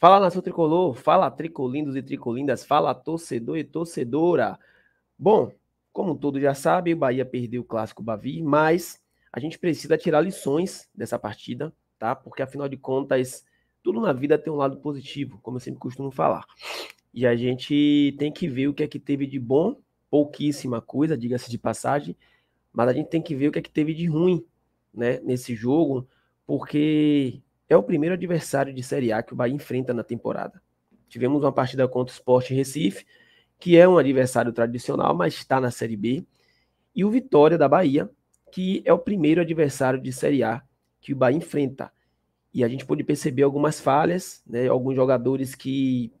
Fala nação tricolor, fala tricolindos e tricolindas, fala torcedor e torcedora. Bom, como todo já sabe, o Bahia perdeu o clássico Bavi, mas a gente precisa tirar lições dessa partida, tá? Porque afinal de contas, tudo na vida tem um lado positivo, como eu sempre costumo falar. E a gente tem que ver o que é que teve de bom, pouquíssima coisa, diga-se de passagem, mas a gente tem que ver o que é que teve de ruim, né, nesse jogo, porque é o primeiro adversário de Série A que o Bahia enfrenta na temporada. Tivemos uma partida contra o Sport Recife, que é um adversário tradicional, mas está na Série B. E o Vitória da Bahia, que é o primeiro adversário de Série A que o Bahia enfrenta. E a gente pôde perceber algumas falhas, né, alguns jogadores que,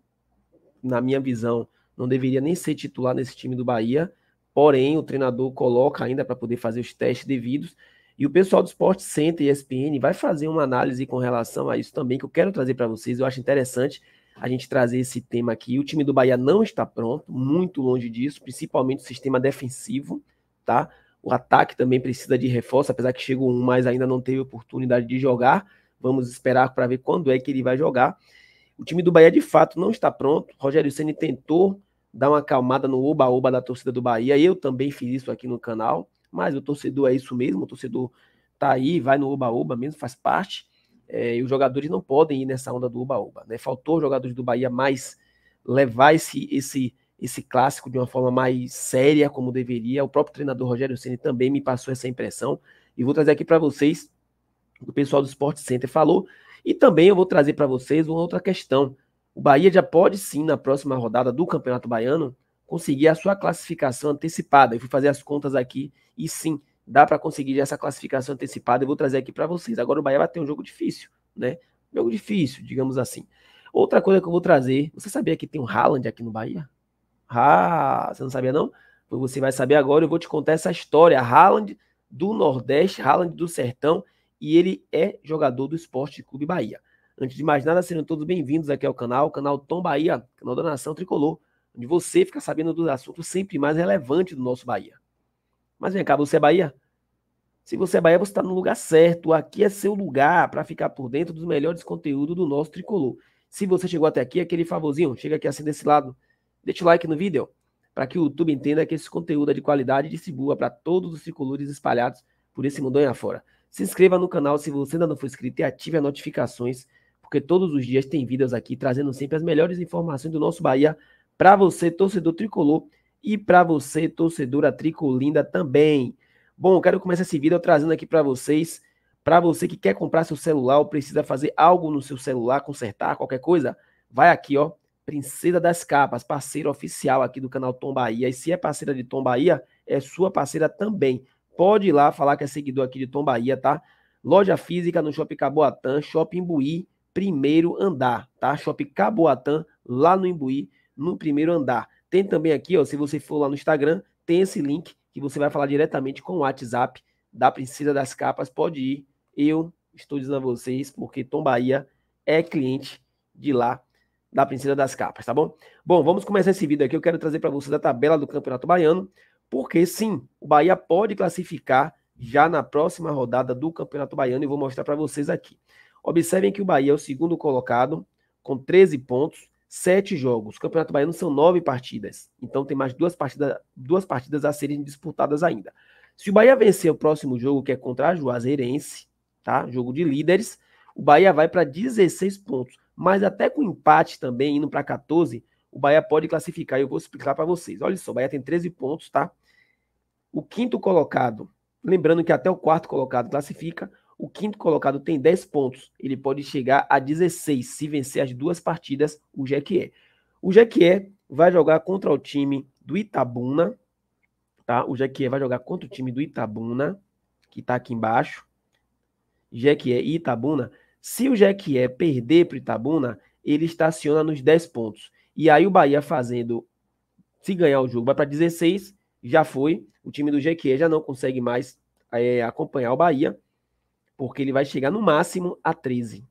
na minha visão, não deveria nem ser titular nesse time do Bahia, porém o treinador coloca ainda para poder fazer os testes devidos e o pessoal do Esporte Center e ESPN vai fazer uma análise com relação a isso também, que eu quero trazer para vocês. Eu acho interessante a gente trazer esse tema aqui. O time do Bahia não está pronto, muito longe disso, principalmente o sistema defensivo, tá? O ataque também precisa de reforço, apesar que chegou um, mas ainda não teve oportunidade de jogar. Vamos esperar para ver quando é que ele vai jogar. O time do Bahia de fato não está pronto. Rogério Ceni tentou dar uma acalmada no oba-oba da torcida do Bahia. Eu também fiz isso aqui no canal. Mas o torcedor é isso mesmo, o torcedor tá aí, vai no oba-oba mesmo, faz parte. É, e os jogadores não podem ir nessa onda do oba-oba. Né? Faltou jogadores do Bahia mais levar esse, esse, esse clássico de uma forma mais séria, como deveria. O próprio treinador Rogério Ceni também me passou essa impressão. E vou trazer aqui para vocês o pessoal do Sport Center falou. E também eu vou trazer para vocês uma outra questão. O Bahia já pode sim, na próxima rodada do Campeonato Baiano, conseguir a sua classificação antecipada. Eu fui fazer as contas aqui e sim, dá para conseguir essa classificação antecipada. Eu vou trazer aqui para vocês. Agora o Bahia vai ter um jogo difícil, né? Um jogo difícil, digamos assim. Outra coisa que eu vou trazer, você sabia que tem um Haaland aqui no Bahia? Ah, você não sabia não? Pois você vai saber agora, eu vou te contar essa história. Haaland do Nordeste, Haaland do Sertão, e ele é jogador do Esporte Clube Bahia. Antes de mais nada, sejam todos bem-vindos aqui ao canal, canal Tom Bahia, canal da Nação Tricolor onde você fica sabendo dos assuntos sempre mais relevantes do nosso Bahia. Mas vem cá, você é Bahia? Se você é Bahia, você está no lugar certo. Aqui é seu lugar para ficar por dentro dos melhores conteúdos do nosso tricolor. Se você chegou até aqui, aquele favorzinho, chega aqui assim desse lado. Deixa o like no vídeo para que o YouTube entenda que esse conteúdo é de qualidade e distribua para todos os tricolores espalhados por esse aí afora. Se inscreva no canal se você ainda não for inscrito e ative as notificações, porque todos os dias tem vídeos aqui trazendo sempre as melhores informações do nosso Bahia para você, torcedor tricolor, e para você, torcedora tricolinda também. Bom, quero começar esse vídeo trazendo aqui para vocês, para você que quer comprar seu celular ou precisa fazer algo no seu celular, consertar qualquer coisa, vai aqui, ó, Princesa das Capas, parceira oficial aqui do canal Tom Bahia. E se é parceira de Tom Bahia, é sua parceira também. Pode ir lá falar que é seguidor aqui de Tom Bahia, tá? Loja física no Shopping Caboatã, Shopping Imbuí, primeiro andar, tá? Shopping Caboatã, lá no Imbuí, no primeiro andar. Tem também aqui, ó, se você for lá no Instagram, tem esse link que você vai falar diretamente com o WhatsApp da Princesa das Capas. Pode ir. Eu estou dizendo a vocês, porque Tom Bahia é cliente de lá da Princesa das Capas, tá bom? Bom, vamos começar esse vídeo aqui. Eu quero trazer para vocês a tabela do Campeonato Baiano, porque sim, o Bahia pode classificar já na próxima rodada do Campeonato Baiano e vou mostrar para vocês aqui. Observem que o Bahia é o segundo colocado com 13 pontos sete jogos. O Campeonato Baiano são nove partidas. Então tem mais duas partidas, duas partidas a serem disputadas ainda. Se o Bahia vencer o próximo jogo, que é contra a Juazeirense, tá? Jogo de líderes, o Bahia vai para 16 pontos. Mas até com empate também, indo para 14, o Bahia pode classificar. E eu vou explicar para vocês. Olha só, o Bahia tem 13 pontos, tá? O quinto colocado, lembrando que até o quarto colocado classifica. O quinto colocado tem 10 pontos. Ele pode chegar a 16 se vencer as duas partidas, o Jequié. O Jequié vai jogar contra o time do Itabuna, tá? O Jequié vai jogar contra o time do Itabuna, que está aqui embaixo. Jequié e Itabuna. Se o Jequié perder para o Itabuna, ele estaciona nos 10 pontos. E aí o Bahia fazendo, se ganhar o jogo, vai para 16, já foi. O time do Jequié já não consegue mais é, acompanhar o Bahia porque ele vai chegar no máximo a 13.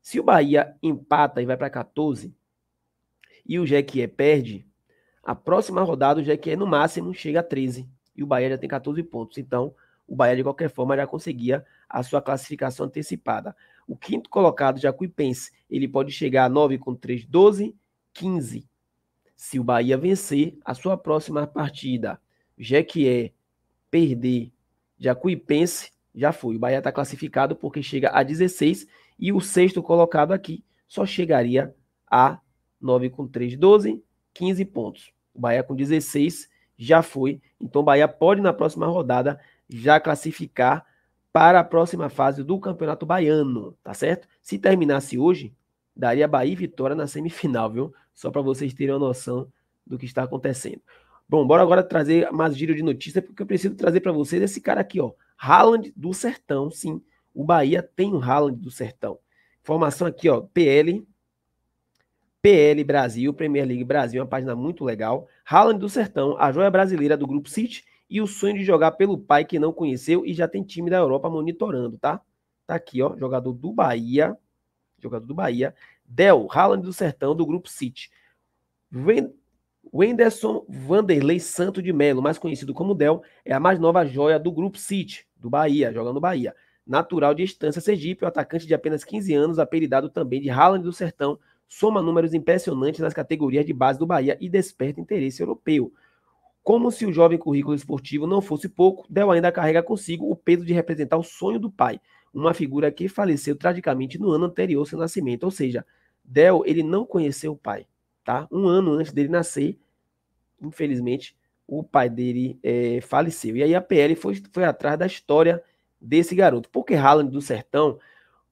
Se o Bahia empata e vai para 14 e o Jequié perde, a próxima rodada o Jequié no máximo chega a 13 e o Bahia já tem 14 pontos. Então, o Bahia de qualquer forma já conseguia a sua classificação antecipada. O quinto colocado, Jacuipense, ele pode chegar a 9 com 3, 12, 15. Se o Bahia vencer a sua próxima partida, Jequié perder Jacuipense, já foi. O Bahia está classificado porque chega a 16 e o sexto colocado aqui só chegaria a 9 com 3, 12, 15 pontos. O Bahia com 16 já foi. Então o Bahia pode na próxima rodada já classificar para a próxima fase do Campeonato Baiano, tá certo? Se terminasse hoje, daria Bahia e Vitória na semifinal, viu? Só para vocês terem uma noção do que está acontecendo. Bom, bora agora trazer mais giro de notícia, porque eu preciso trazer para vocês esse cara aqui, ó. Haaland do Sertão, sim. O Bahia tem um Haaland do Sertão. Informação aqui, ó, PL PL Brasil, Premier League Brasil, uma página muito legal. Haaland do Sertão, a joia brasileira do grupo City e o sonho de jogar pelo pai que não conheceu e já tem time da Europa monitorando, tá? Tá aqui, ó, jogador do Bahia, jogador do Bahia, Del, Haaland do Sertão do grupo City. Wenderson Vanderlei Santo de Melo, mais conhecido como Del, é a mais nova joia do grupo City do Bahia, jogando no Bahia. Natural de Estância Sergipe, o atacante de apenas 15 anos, apelidado também de Haaland do Sertão, soma números impressionantes nas categorias de base do Bahia e desperta interesse europeu. Como se o jovem currículo esportivo não fosse pouco, Del ainda carrega consigo o peso de representar o sonho do pai, uma figura que faleceu tragicamente no ano anterior ao seu nascimento. Ou seja, Del ele não conheceu o pai, tá? Um ano antes dele nascer, infelizmente, o pai dele é, faleceu. E aí a PL foi, foi atrás da história desse garoto. Porque Haaland do Sertão,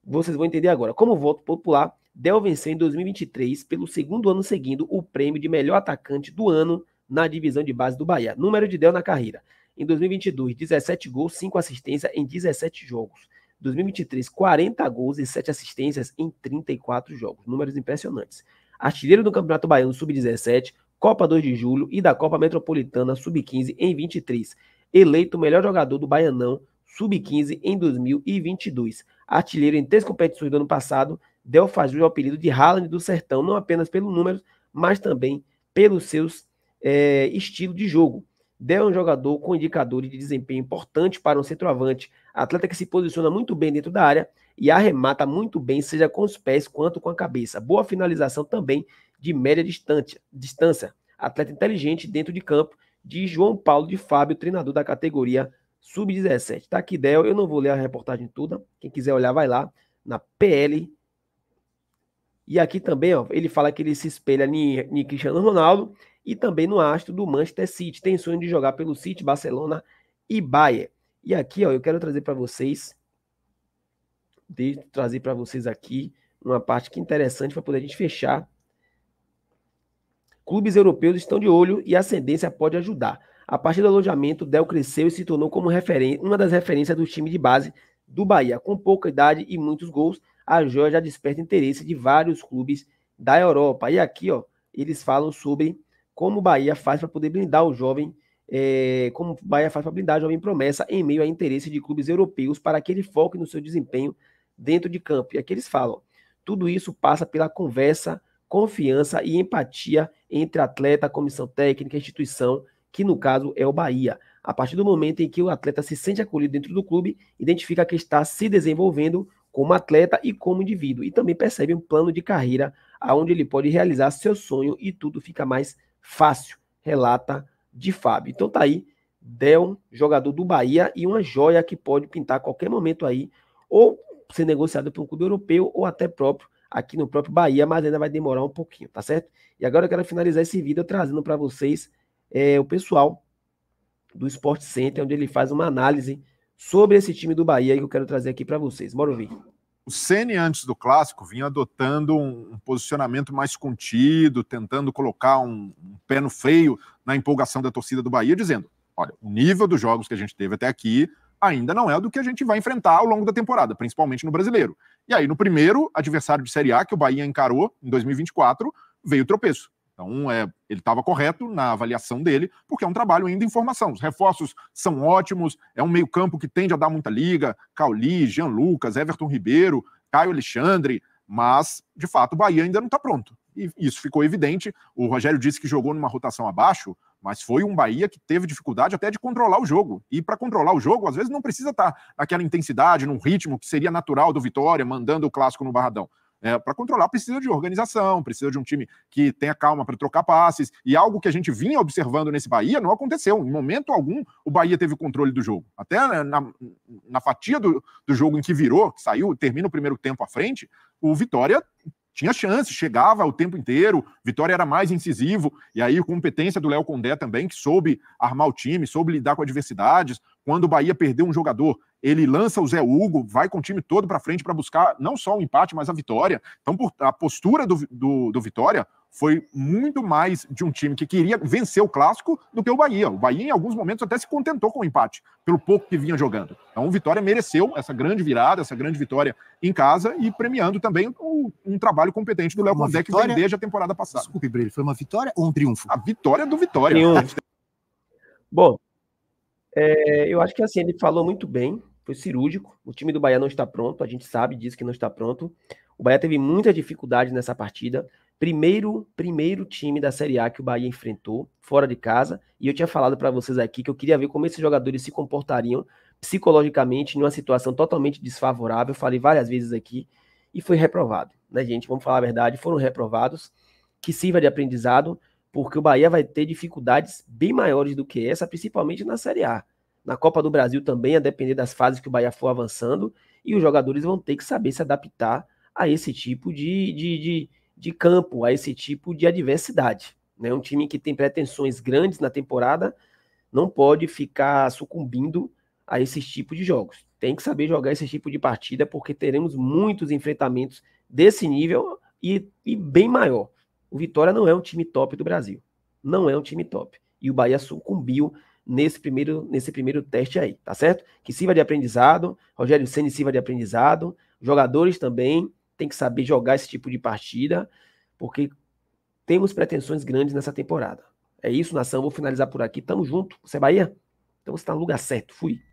vocês vão entender agora. Como voto popular, Del venceu em 2023, pelo segundo ano seguindo, o prêmio de melhor atacante do ano na divisão de base do Bahia. Número de Del na carreira. Em 2022, 17 gols, 5 assistências em 17 jogos. 2023, 40 gols e 7 assistências em 34 jogos. Números impressionantes. Artilheiro do Campeonato Baiano Sub-17, Copa 2 de Julho e da Copa Metropolitana Sub-15 em 23. Eleito o melhor jogador do Baianão Sub-15 em 2022. Artilheiro em três competições do ano passado, Delfaz é o apelido de Haaland do Sertão, não apenas pelo número, mas também pelos seus é, eh, estilo de jogo. Del é um jogador com indicadores de desempenho importante para um centroavante, atleta que se posiciona muito bem dentro da área e arremata muito bem, seja com os pés quanto com a cabeça. Boa finalização também de média distância, distância, atleta inteligente dentro de campo, de João Paulo de Fábio, treinador da categoria sub-17. Tá aqui, Del, eu não vou ler a reportagem toda, quem quiser olhar vai lá, na PL. E aqui também, ó, ele fala que ele se espelha em, em Cristiano Ronaldo e também no astro do Manchester City. Tem sonho de jogar pelo City, Barcelona e Bayern. E aqui, ó, eu quero trazer para vocês, de trazer para vocês aqui uma parte que é interessante para poder a gente fechar Clubes europeus estão de olho e a ascendência pode ajudar. A partir do alojamento, Del cresceu e se tornou como uma das referências do time de base do Bahia. Com pouca idade e muitos gols, a joia já desperta interesse de vários clubes da Europa. E aqui, ó, eles falam sobre como o Bahia faz para poder blindar o jovem, é, como o Bahia faz para blindar a jovem promessa em meio a interesse de clubes europeus para que ele foque no seu desempenho dentro de campo. E aqui eles falam, tudo isso passa pela conversa confiança e empatia entre atleta, comissão técnica, instituição, que no caso é o Bahia. A partir do momento em que o atleta se sente acolhido dentro do clube, identifica que está se desenvolvendo como atleta e como indivíduo, e também percebe um plano de carreira aonde ele pode realizar seu sonho e tudo fica mais fácil, relata de Fábio. Então tá aí, Del, jogador do Bahia e uma joia que pode pintar a qualquer momento aí, ou ser negociado por um clube europeu ou até próprio aqui no próprio Bahia, mas ainda vai demorar um pouquinho, tá certo? E agora eu quero finalizar esse vídeo trazendo para vocês é, o pessoal do Sport Center, onde ele faz uma análise sobre esse time do Bahia que eu quero trazer aqui para vocês. Bora ouvir. O Ceni antes do clássico vinha adotando um, posicionamento mais contido, tentando colocar um, um pé no freio na empolgação da torcida do Bahia, dizendo: olha, o nível dos jogos que a gente teve até aqui ainda não é do que a gente vai enfrentar ao longo da temporada, principalmente no brasileiro. E aí, no primeiro adversário de Série A que o Bahia encarou em 2024, veio o tropeço. Então, é, ele estava correto na avaliação dele, porque é um trabalho ainda em formação. Os reforços são ótimos, é um meio-campo que tende a dar muita liga. Cauli, Jean Lucas, Everton Ribeiro, Caio Alexandre, mas, de fato, o Bahia ainda não está pronto. E isso ficou evidente. O Rogério disse que jogou numa rotação abaixo, mas foi um Bahia que teve dificuldade até de controlar o jogo. E para controlar o jogo, às vezes não precisa estar tá naquela intensidade, num ritmo que seria natural do Vitória, mandando o clássico no Barradão. É, né, para controlar, precisa de organização, precisa de um time que tenha calma para trocar passes. E algo que a gente vinha observando nesse Bahia não aconteceu. Em momento algum, o Bahia teve controle do jogo. Até na, na fatia do, do jogo em que virou, que saiu, termina o primeiro tempo à frente, o Vitória tinha chance, chegava o tempo inteiro, Vitória era mais incisivo, e aí a competência do Léo Condé também, que soube armar o time, soube lidar com adversidades. Quando o Bahia perdeu um jogador, ele lança o Zé Hugo, vai com o time todo para frente para buscar não só o um empate, mas a vitória. Então, por, a postura do, do, do Vitória foi muito mais de um time que queria vencer o clássico do que o Bahia. O Bahia, em alguns momentos, até se contentou com o empate, pelo pouco que vinha jogando. Então, o Vitória mereceu essa grande virada, essa grande vitória em casa e premiando também o, um trabalho competente do Léo Condé, que vem desde a temporada passada. Desculpe, Brilho, foi uma vitória ou um triunfo? A vitória do Vitória. Triunfo. Bom, é, eu acho que assim, ele falou muito bem, foi cirúrgico. O time do Bahia não está pronto, a gente sabe disso que não está pronto. O Bahia teve muita dificuldade nessa partida primeiro, primeiro time da Série A que o Bahia enfrentou fora de casa. E eu tinha falado para vocês aqui que eu queria ver como esses jogadores se comportariam psicologicamente numa situação totalmente desfavorável. falei várias vezes aqui e foi reprovado, né, gente? Vamos falar a verdade, foram reprovados. Que sirva de aprendizado, porque o Bahia vai ter dificuldades bem maiores do que essa, principalmente na Série A. Na Copa do Brasil também, a depender das fases que o Bahia for avançando, e os jogadores vão ter que saber se adaptar a esse tipo de, de, de de campo a esse tipo de adversidade. Né? Um time que tem pretensões grandes na temporada não pode ficar sucumbindo a esses tipos de jogos. Tem que saber jogar esse tipo de partida, porque teremos muitos enfrentamentos desse nível e, e bem maior. O Vitória não é um time top do Brasil. Não é um time top. E o Bahia sucumbiu nesse primeiro, nesse primeiro teste aí, tá certo? Que sirva de aprendizado, Rogério Senna sirva de aprendizado, jogadores também, tem que saber jogar esse tipo de partida, porque temos pretensões grandes nessa temporada. É isso, nação. Vou finalizar por aqui. Tamo junto. Você é Bahia? Então você está no lugar certo. Fui.